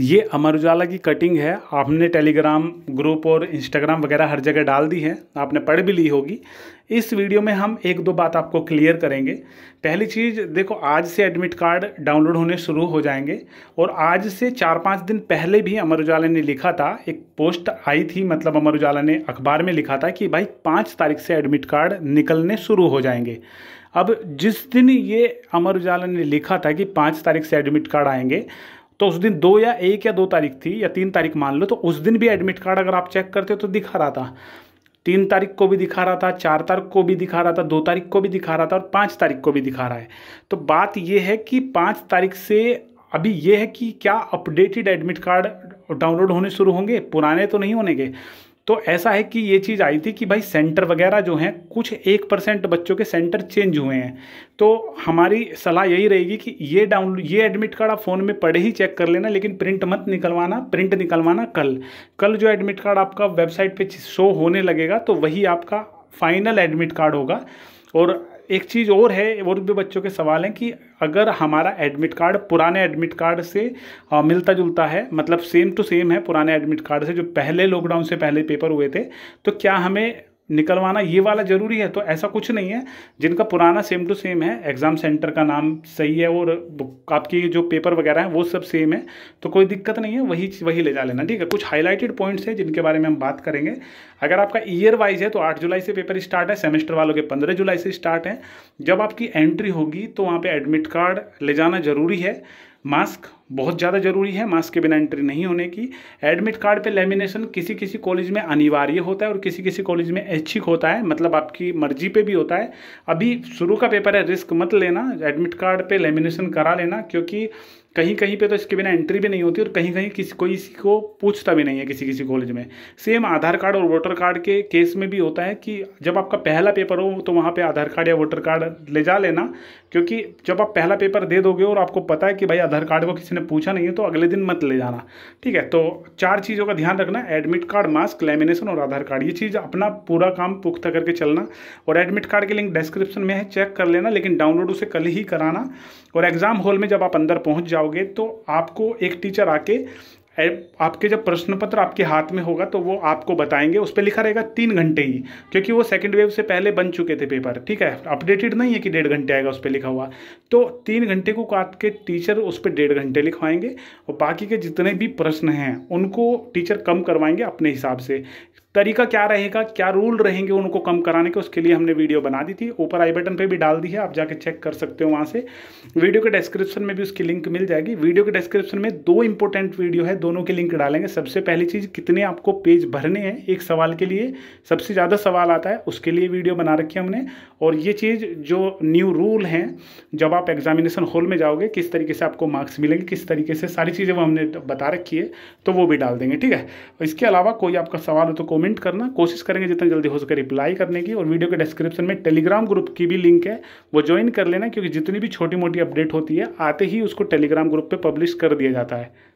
ये अमर उजाला की कटिंग है आपने टेलीग्राम ग्रुप और इंस्टाग्राम वगैरह हर जगह डाल दी है आपने पढ़ भी ली होगी इस वीडियो में हम एक दो बात आपको क्लियर करेंगे पहली चीज़ देखो आज से एडमिट कार्ड डाउनलोड होने शुरू हो जाएंगे और आज से चार पाँच दिन पहले भी अमर उजाला ने लिखा था एक पोस्ट आई थी मतलब अमर उजाला ने अखबार में लिखा था कि भाई पाँच तारीख से एडमिट कार्ड निकलने शुरू हो जाएंगे अब जिस दिन ये अमर उजाला ने लिखा था कि पाँच तारीख से एडमिट कार्ड आएंगे तो उस दिन दो या एक या दो तारीख थी या तीन तारीख मान लो तो उस दिन भी एडमिट कार्ड अगर आप चेक करते हो तो दिखा रहा था तीन तारीख को भी दिखा रहा था चार तारीख को भी दिखा रहा था दो तारीख को भी दिखा रहा था और पाँच तारीख को भी दिखा रहा है तो बात यह है कि पाँच तारीख से अभी यह है कि क्या अपडेटेड एडमिट कार्ड डाउनलोड होने शुरू होंगे पुराने तो नहीं होने के तो ऐसा है कि ये चीज़ आई थी कि भाई सेंटर वगैरह जो हैं कुछ एक परसेंट बच्चों के सेंटर चेंज हुए हैं तो हमारी सलाह यही रहेगी कि ये डाउन ये एडमिट कार्ड आप फ़ोन में पढ़े ही चेक कर लेना लेकिन प्रिंट मत निकलवाना प्रिंट निकलवाना कल कल जो एडमिट कार्ड आपका वेबसाइट पे शो होने लगेगा तो वही आपका फाइनल एडमिट कार्ड होगा और एक चीज़ और है और भी बच्चों के सवाल हैं कि अगर हमारा एडमिट कार्ड पुराने एडमिट कार्ड से आ, मिलता जुलता है मतलब सेम टू सेम है पुराने एडमिट कार्ड से जो पहले लॉकडाउन से पहले पेपर हुए थे तो क्या हमें निकलवाना ये वाला ज़रूरी है तो ऐसा कुछ नहीं है जिनका पुराना सेम टू सेम है एग्ज़ाम सेंटर का नाम सही है और आपकी जो पेपर वगैरह हैं वो सब सेम है तो कोई दिक्कत नहीं है वही वही ले जा लेना ठीक है कुछ हाईलाइटेड पॉइंट्स हैं जिनके बारे में हम बात करेंगे अगर आपका ईयर वाइज है तो आठ जुलाई से पेपर स्टार्ट है सेमेस्टर वालों के पंद्रह जुलाई से स्टार्ट है जब आपकी एंट्री होगी तो वहाँ पर एडमिट कार्ड ले जाना ज़रूरी है मास्क बहुत ज़्यादा ज़रूरी है मास्क के बिना एंट्री नहीं होने की एडमिट कार्ड पे लेमिनेशन किसी किसी कॉलेज में अनिवार्य होता है और किसी किसी कॉलेज में ऐच्छिक होता है मतलब आपकी मर्जी पे भी होता है अभी शुरू का पेपर है रिस्क मत लेना एडमिट कार्ड पे लेमिनेशन करा लेना क्योंकि कहीं कहीं पे तो इसके बिना एंट्री भी नहीं होती और कहीं कहीं किसी कोई इसी को पूछता भी नहीं है किसी किसी कॉलेज में सेम आधार कार्ड और वोटर कार्ड के केस में भी होता है कि जब आपका पहला पेपर हो तो वहाँ पे आधार कार्ड या वोटर कार्ड ले जा लेना क्योंकि जब आप पहला पेपर दे दोगे और आपको पता है कि भाई आधार कार्ड को किसी ने पूछा नहीं है तो अगले दिन मत ले जाना ठीक है तो चार चीज़ों का ध्यान रखना एडमिट कार्ड मास्क लेमिनेशन और आधार कार्ड ये चीज़ अपना पूरा काम पुख्ता करके चलना और एडमिट कार्ड की लिंक डिस्क्रिप्शन में है चेक कर लेना लेकिन डाउनलोड उसे कल ही कराना और एग्ज़ाम हॉल में जब आप अंदर पहुँच जाओ जाओगे तो आपको एक टीचर आके आपके जब प्रश्न पत्र आपके हाथ में होगा तो वो आपको बताएंगे उस पर लिखा रहेगा तीन घंटे ही क्योंकि वो सेकेंड वेव से पहले बन चुके थे पेपर ठीक है अपडेटेड नहीं है कि डेढ़ घंटे आएगा उस पर लिखा हुआ तो तीन घंटे को काट के टीचर उस पर डेढ़ घंटे लिखवाएंगे और बाकी के जितने भी प्रश्न हैं उनको टीचर कम करवाएंगे अपने हिसाब से तरीका क्या रहेगा क्या रूल रहेंगे उनको कम कराने के उसके लिए हमने वीडियो बना दी थी ऊपर आई बटन पे भी डाल दी है आप जाके चेक कर सकते हो वहाँ से वीडियो के डिस्क्रिप्शन में भी उसकी लिंक मिल जाएगी वीडियो के डिस्क्रिप्शन में दो इंपॉर्टेंट वीडियो है दोनों के लिंक डालेंगे सबसे पहली चीज़ कितने आपको पेज भरने हैं एक सवाल के लिए सबसे ज़्यादा सवाल आता है उसके लिए वीडियो बना रखी है हमने और ये चीज़ जो न्यू रूल हैं जब आप एग्जामिनेशन हॉल में जाओगे किस तरीके से आपको मार्क्स मिलेंगे किस तरीके से सारी चीज़ें वो हमने बता रखी है तो वो भी डाल देंगे ठीक है इसके अलावा कोई आपका सवाल हो तो कॉमेंट कमेंट करना कोशिश करेंगे जितना जल्दी हो सके रिप्लाई करने की और वीडियो के डिस्क्रिप्शन में टेलीग्राम ग्रुप की भी लिंक है वो ज्वाइन कर लेना क्योंकि जितनी भी छोटी मोटी अपडेट होती है आते ही उसको टेलीग्राम ग्रुप पर पब्लिश कर दिया जाता है